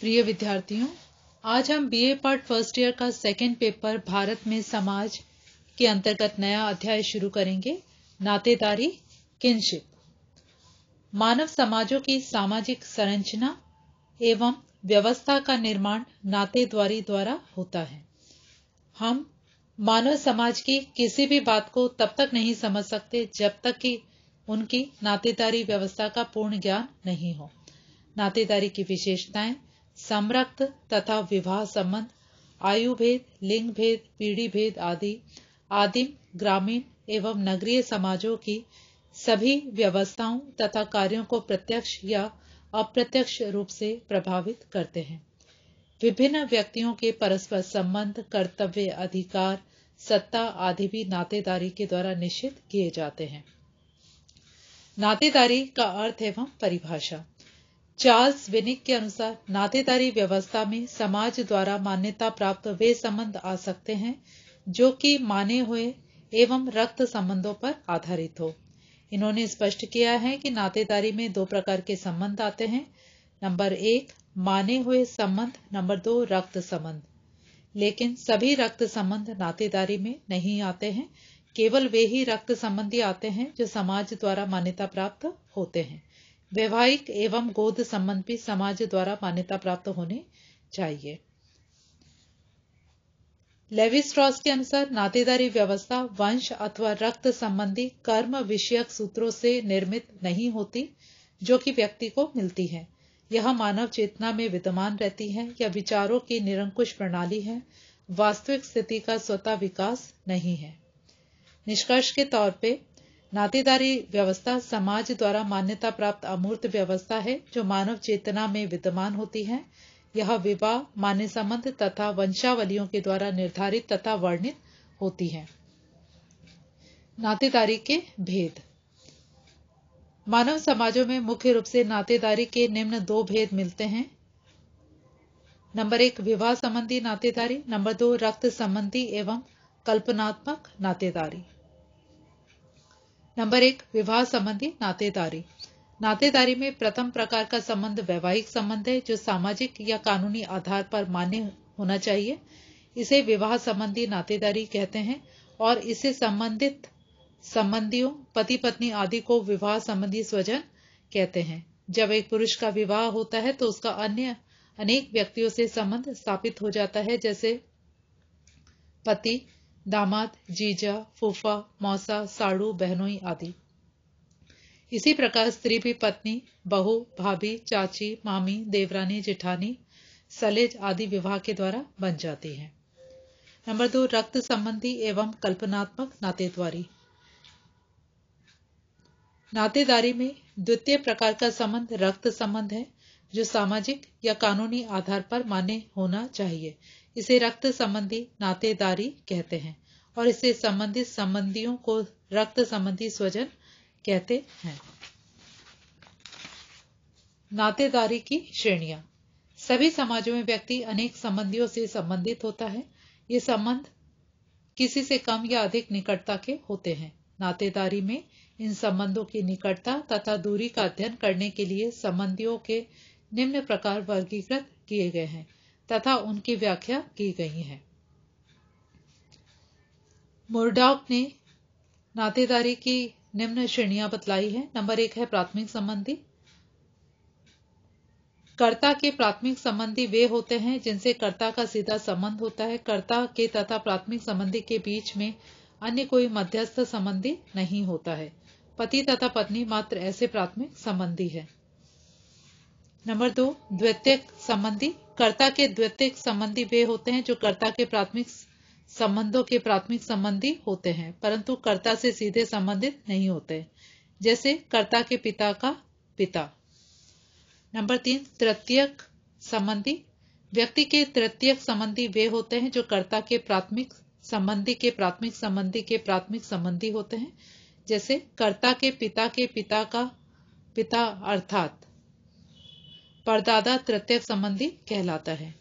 प्रिय विद्यार्थियों आज हम बीए पार्ट फर्स्ट ईयर का सेकेंड पेपर भारत में समाज के अंतर्गत नया अध्याय शुरू करेंगे नातेदारी किनशिप मानव समाजों की सामाजिक संरचना एवं व्यवस्था का निर्माण नातेदारी द्वारा होता है हम मानव समाज की किसी भी बात को तब तक नहीं समझ सकते जब तक कि उनकी नातेदारी व्यवस्था का पूर्ण ज्ञान नहीं हो नातेदारी की विशेषताएं समरक्त तथा विवाह संबंध आयु भेद लिंग भेद पीढ़ी भेद आदि आदिम ग्रामीण एवं नगरीय समाजों की सभी व्यवस्थाओं तथा कार्यों को प्रत्यक्ष या अप्रत्यक्ष रूप से प्रभावित करते हैं विभिन्न व्यक्तियों के परस्पर संबंध कर्तव्य अधिकार सत्ता आदि भी नातेदारी के द्वारा निश्चित किए जाते हैं नातेदारी का अर्थ एवं परिभाषा चार्ल्स विनिक के अनुसार नातेदारी व्यवस्था में समाज द्वारा मान्यता प्राप्त वे संबंध आ सकते हैं जो कि माने हुए एवं रक्त संबंधों पर आधारित हो इन्होंने स्पष्ट किया है कि नातेदारी में दो प्रकार के संबंध आते हैं नंबर एक माने हुए संबंध नंबर दो रक्त संबंध लेकिन सभी रक्त संबंध नातेदारी में नहीं आते हैं केवल वे ही रक्त संबंधी आते हैं जो समाज द्वारा मान्यता प्राप्त होते हैं वैवाहिक एवं गोद संबंध भी समाज द्वारा मान्यता प्राप्त होने चाहिए लेविस्ट्रॉस के अनुसार नातेदारी व्यवस्था वंश अथवा रक्त संबंधी कर्म विषयक सूत्रों से निर्मित नहीं होती जो कि व्यक्ति को मिलती है यह मानव चेतना में विद्यमान रहती है या विचारों की निरंकुश प्रणाली है वास्तविक स्थिति का स्वतः विकास नहीं है निष्कर्ष के तौर पर नातेदारी व्यवस्था समाज द्वारा मान्यता प्राप्त अमूर्त व्यवस्था है जो मानव चेतना में विद्यमान होती है यह विवाह मान्य संबंध तथा वंशावलियों के द्वारा निर्धारित तथा वर्णित होती है नातेदारी के भेद मानव समाजों में मुख्य रूप से नातेदारी के निम्न दो भेद मिलते हैं नंबर एक विवाह संबंधी नातेदारी नंबर दो रक्त संबंधी एवं कल्पनात्मक नातेदारी नंबर एक विवाह संबंधी नातेदारी नातेदारी में प्रथम प्रकार का संबंध वैवाहिक संबंध है जो सामाजिक या कानूनी आधार पर मान्य होना चाहिए इसे विवाह संबंधी नातेदारी कहते हैं और इसे संबंधित संबंधियों पति पत्नी आदि को विवाह संबंधी स्वजन कहते हैं जब एक पुरुष का विवाह होता है तो उसका अन्य अनेक व्यक्तियों से संबंध स्थापित हो जाता है जैसे पति दामाद जीजा फूफा मौसा साड़ू बहनोई आदि इसी प्रकार स्त्री भी पत्नी बहु भाभी चाची मामी देवरानी जेठानी सलेज आदि विवाह के द्वारा बन जाती है नंबर दो रक्त संबंधी एवं कल्पनात्मक नातेद्वारी नातेदारी में द्वितीय प्रकार का संबंध रक्त संबंध है जो सामाजिक या कानूनी आधार पर मान्य होना चाहिए इसे रक्त संबंधी नातेदारी कहते हैं और इससे संबंधित संबंधियों को रक्त संबंधी स्वजन कहते हैं नातेदारी की श्रेणियां सभी समाजों में व्यक्ति अनेक संबंधियों से संबंधित होता है ये संबंध किसी से कम या अधिक निकटता के होते हैं नातेदारी में इन संबंधों की निकटता तथा दूरी का अध्ययन करने के लिए संबंधियों के निम्न प्रकार वर्गीकृत किए गए हैं तथा उनकी व्याख्या की गई है मोरडॉक ने नातेदारी की निम्न श्रेणियां बतलाई है नंबर एक है प्राथमिक संबंधी कर्ता के प्राथमिक संबंधी वे होते हैं जिनसे कर्ता का सीधा संबंध होता है कर्ता के तथा प्राथमिक संबंधी के बीच में अन्य कोई मध्यस्थ संबंधी नहीं होता है पति तथा पत्नी मात्र ऐसे प्राथमिक संबंधी है नंबर दो द्वितीय संबंधी कर्ता के द्वितीय संबंधी वे होते हैं जो कर्ता के प्राथमिक संबंधों के प्राथमिक संबंधी होते हैं परंतु कर्ता से सीधे संबंधित नहीं होते जैसे कर्ता के पिता का पिता नंबर तीन तृतीयक संबंधी व्यक्ति के तृतीयक संबंधी वे होते हैं जो कर्ता के प्राथमिक संबंधी के प्राथमिक संबंधी के प्राथमिक संबंधी होते हैं जैसे कर्ता के पिता के पिता का पिता अर्थात परदादा तृतीय संबंधी कहलाता है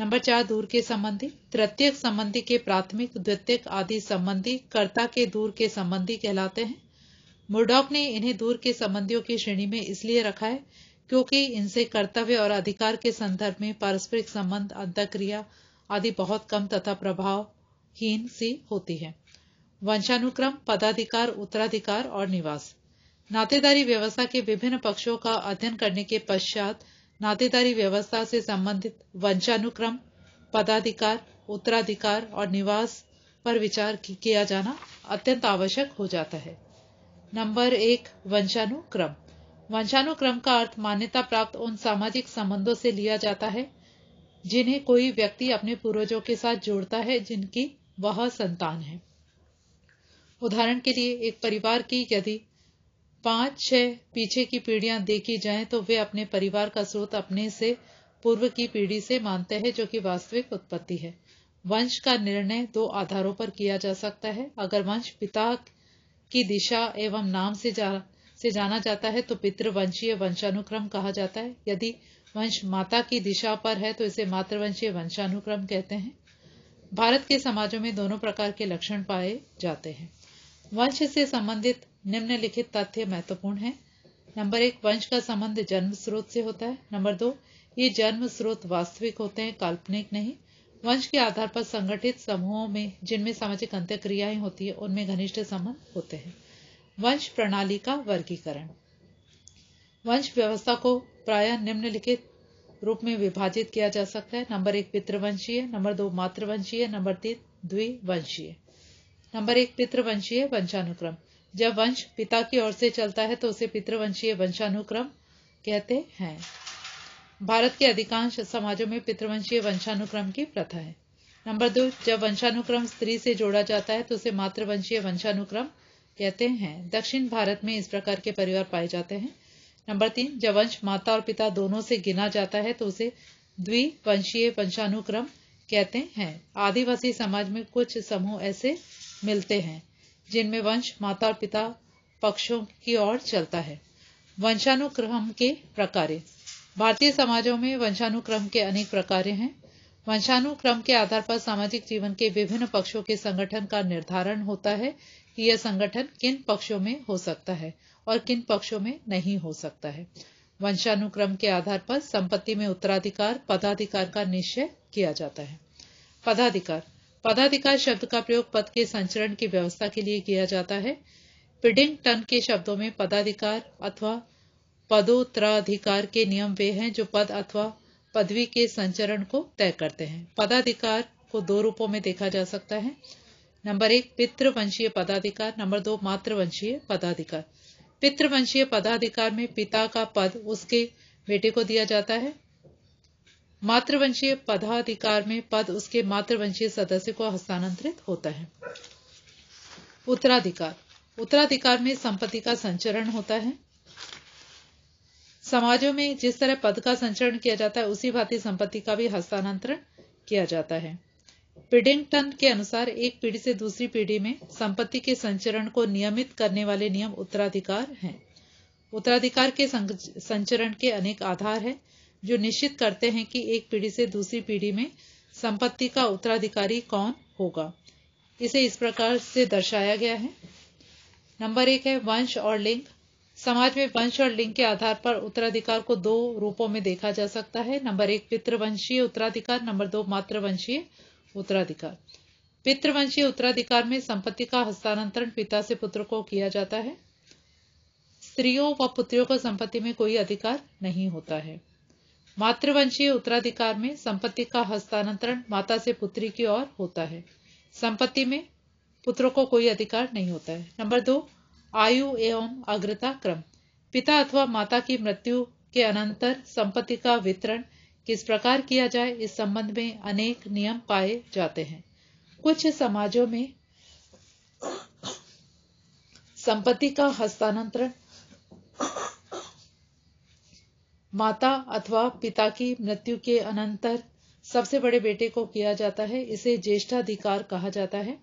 नंबर चार दूर के संबंधी तृतीयक संबंधी के प्राथमिक द्वितीयक आदि संबंधी कर्ता के दूर के संबंधी कहलाते हैं मुर्डॉक ने इन्हें दूर के संबंधियों की श्रेणी में इसलिए रखा है क्योंकि इनसे कर्तव्य और अधिकार के संदर्भ में पारस्परिक संबंध अंतक्रिया आदि बहुत कम तथा प्रभावहीन सी होती है वंशानुक्रम पदाधिकार उत्तराधिकार और निवास नातेदारी व्यवस्था के विभिन्न पक्षों का अध्ययन करने के पश्चात नातेदारी व्यवस्था से संबंधित वंशानुक्रम पदाधिकार उत्तराधिकार और निवास पर विचार किया जाना अत्यंत आवश्यक हो जाता है नंबर एक वंशानुक्रम वंशानुक्रम का अर्थ मान्यता प्राप्त उन सामाजिक संबंधों से लिया जाता है जिन्हें कोई व्यक्ति अपने पूर्वजों के साथ जोड़ता है जिनकी वह संतान है उदाहरण के लिए एक परिवार की यदि पांच छह पीछे की पीढ़ियां देखी जाएं तो वे अपने परिवार का स्रोत अपने से पूर्व की पीढ़ी से मानते हैं जो कि वास्तविक उत्पत्ति है वंश का निर्णय दो आधारों पर किया जा सकता है अगर वंश पिता की दिशा एवं नाम से जा से जाना जाता है तो पितृवंशीय वंशानुक्रम कहा जाता है यदि वंश माता की दिशा पर है तो इसे मातृवंशीय वंशानुक्रम कहते हैं भारत के समाजों में दोनों प्रकार के लक्षण पाए जाते हैं वंश से संबंधित निम्नलिखित तथ्य महत्वपूर्ण है नंबर एक वंश का संबंध जन्म स्रोत से होता है नंबर दो ये जन्म स्रोत वास्तविक होते हैं काल्पनिक नहीं वंश के आधार पर संगठित समूहों में जिनमें सामाजिक अंत्य क्रियाएं होती है उनमें घनिष्ठ संबंध होते हैं वंश प्रणाली का वर्गीकरण वंश व्यवस्था को प्राय निम्नलिखित रूप में विभाजित किया जा सकता है नंबर एक पितृवंशीय नंबर दो मातृवंशीय नंबर तीन द्विवंशीय नंबर एक पितृवंशीय वंशानुक्रम जब वंश पिता की ओर से चलता है तो उसे पितृवंशीय वंशानुक्रम कहते हैं भारत के अधिकांश समाजों में पितृवंशीय वंशानुक्रम की प्रथा है नंबर दो जब वंशानुक्रम स्त्री से जोड़ा जाता है तो उसे मातृवंशीय वंशानुक्रम कहते हैं दक्षिण भारत में इस प्रकार के परिवार पाए जाते हैं नंबर तीन जब वंश माता और पिता दोनों से गिना जाता है तो उसे द्विवंशीय वंशानुक्रम कहते हैं आदिवासी समाज में कुछ समूह ऐसे मिलते हैं जिनमें वंश माता और पिता पक्षों की ओर चलता है वंशानुक्रम के प्रकार भारतीय समाजों में वंशानुक्रम के अनेक प्रकार हैं वंशानुक्रम के आधार पर सामाजिक जीवन के विभिन्न पक्षों के संगठन का निर्धारण होता है कि यह संगठन किन पक्षों में हो सकता है और किन पक्षों में नहीं हो सकता है वंशानुक्रम के आधार पर संपत्ति में उत्तराधिकार पदाधिकार का निश्चय किया जाता है पदाधिकार पदाधिकार शब्द का प्रयोग पद के संचरण की व्यवस्था के लिए किया जाता है पिडिंग टन के शब्दों में पदाधिकार अथवा पदोत्तराधिकार के नियम वे हैं जो पद अथवा पदवी के संचरण को तय करते हैं पदाधिकार को दो रूपों में देखा जा सकता है नंबर एक पितृवंशीय पदाधिकार नंबर दो मातृवंशीय पदाधिकार पितृवंशीय पदाधिकार में पिता का पद उसके बेटे को दिया जाता है मातृवंशीय पदाधिकार में पद उसके मातृवंशीय सदस्य को हस्तांतरित होता है उत्तराधिकार उत्तराधिकार में संपत्ति का संचरण होता है समाजों में जिस तरह पद का संचरण किया जाता है उसी भांति संपत्ति का भी हस्तांतरण किया जाता है पिडिंगटन के अनुसार एक पीढ़ी से दूसरी पीढ़ी में संपत्ति के संचरण को नियमित करने वाले नियम उत्तराधिकार हैं उत्तराधिकार के संचरण के अनेक आधार हैं जो निश्चित करते हैं कि एक पीढ़ी से दूसरी पीढ़ी में संपत्ति का उत्तराधिकारी कौन होगा इसे इस प्रकार से दर्शाया गया है नंबर एक है वंश और लिंग समाज में वंश और लिंग के आधार पर उत्तराधिकार को दो रूपों में देखा जा सकता है नंबर एक पितृवंशीय उत्तराधिकार नंबर दो मातृवंशीय उत्तराधिकार पितृवंशीय उत्तराधिकार में संपत्ति का हस्तांतरण पिता से पुत्र को किया जाता है स्त्रियों व पुत्रियों को संपत्ति में कोई अधिकार नहीं होता है मातृवंशीय उत्तराधिकार में संपत्ति का हस्तांतरण माता से पुत्री की ओर होता है संपत्ति में पुत्रों को कोई अधिकार नहीं होता है नंबर दो आयु एवं अग्रता क्रम पिता अथवा माता की मृत्यु के अनंतर संपत्ति का वितरण किस प्रकार किया जाए इस संबंध में अनेक नियम पाए जाते हैं कुछ समाजों में संपत्ति का हस्तांतरण माता अथवा पिता की मृत्यु के अनंतर सबसे बड़े बेटे को किया जाता है इसे ज्येष्ठाधिकार कहा जाता है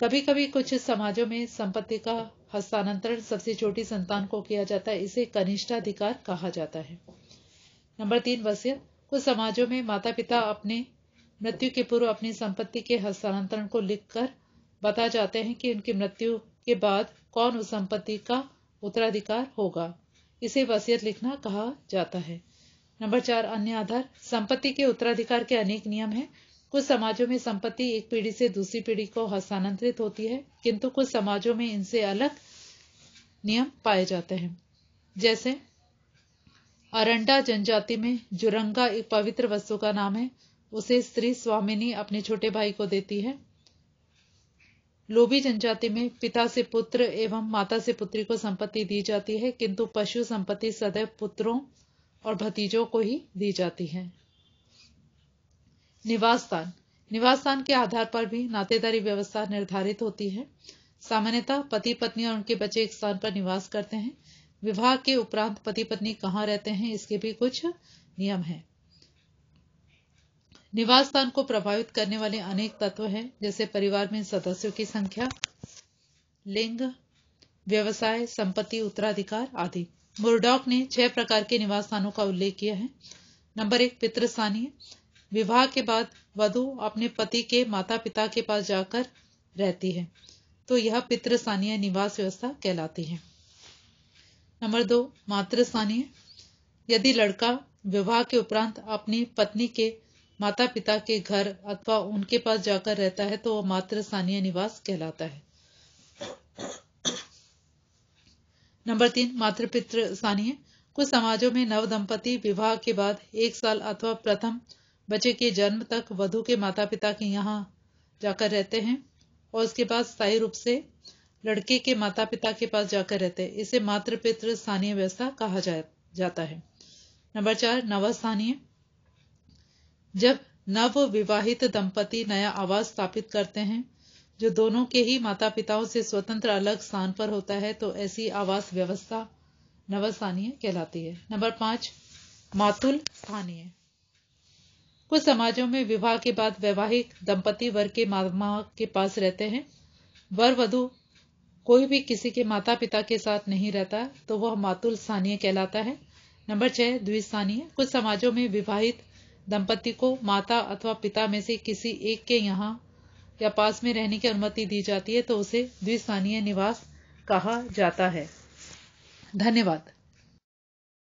कभी कभी कुछ समाजों में संपत्ति का हस्तांतरण सबसे छोटी संतान को किया जाता है इसे कनिष्ठाधिकार कहा जाता है नंबर तीन वस्य कुछ समाजों में माता पिता अपने मृत्यु के पूर्व अपनी संपत्ति के हस्तांतरण को लिखकर बता जाते हैं कि उनकी मृत्यु के बाद कौन उस संपत्ति का उत्तराधिकार होगा इसे वसीयत लिखना कहा जाता है नंबर चार अन्य आधार संपत्ति के उत्तराधिकार के अनेक नियम हैं कुछ समाजों में संपत्ति एक पीढ़ी से दूसरी पीढ़ी को हस्तांतरित होती है किंतु कुछ समाजों में इनसे अलग नियम पाए जाते हैं जैसे अरंडा जनजाति में जुरंगा एक पवित्र वस्तु का नाम है उसे स्त्री स्वामिनी अपने छोटे भाई को देती है लोभी जनजाति में पिता से पुत्र एवं माता से पुत्री को संपत्ति दी जाती है किंतु पशु संपत्ति सदैव पुत्रों और भतीजों को ही दी जाती है निवास स्थान निवास स्थान के आधार पर भी नातेदारी व्यवस्था निर्धारित होती है सामान्यतः पति पत्नी और उनके बच्चे एक स्थान पर निवास करते हैं विवाह के उपरांत पति पत्नी कहाँ रहते हैं इसके भी कुछ नियम हैं निवास स्थान को प्रभावित करने वाले अनेक तत्व हैं जैसे परिवार में सदस्यों की संख्या लिंग व्यवसाय संपत्ति उत्तराधिकार आदि मुरडॉक ने छह प्रकार के निवास स्थानों का उल्लेख किया है नंबर एक पितृस्थानीय विवाह के बाद वधु अपने पति के माता पिता के पास जाकर रहती है तो यह पितृस्थानीय निवास व्यवस्था कहलाती है नंबर दो मातृस्थानीय यदि लड़का विवाह के उपरांत अपनी पत्नी के माता पिता के घर अथवा उनके पास जाकर रहता है तो वह मात्र स्थानीय निवास कहलाता है नंबर तीन मातृपित्र स्थानीय कुछ समाजों में नव दंपति विवाह के बाद एक साल अथवा प्रथम बच्चे के जन्म तक वधु के माता पिता के यहाँ जाकर रहते हैं और उसके बाद स्थायी रूप से लड़के के माता पिता के पास जाकर रहते हैं इसे मातृपित्र स्थानीय व्यवस्था कहा जाता है नंबर चार नवस्थानीय जब नव विवाहित दंपति नया आवास स्थापित करते हैं जो दोनों के ही माता पिताओं से स्वतंत्र अलग स्थान पर होता है तो ऐसी आवास व्यवस्था नवस्थानीय कहलाती है नंबर पांच मातुल स्थानीय कुछ समाजों में विवाह के बाद वैवाहिक दंपति वर के मामा के पास रहते हैं वर वधु कोई भी किसी के माता पिता के साथ नहीं रहता तो वह मातुल स्थानीय कहलाता है नंबर छह द्विस्थानीय कुछ समाजों में विवाहित दंपति को माता अथवा पिता में से किसी एक के यहाँ या पास में रहने की अनुमति दी जाती है तो उसे द्विस्थानीय निवास कहा जाता है धन्यवाद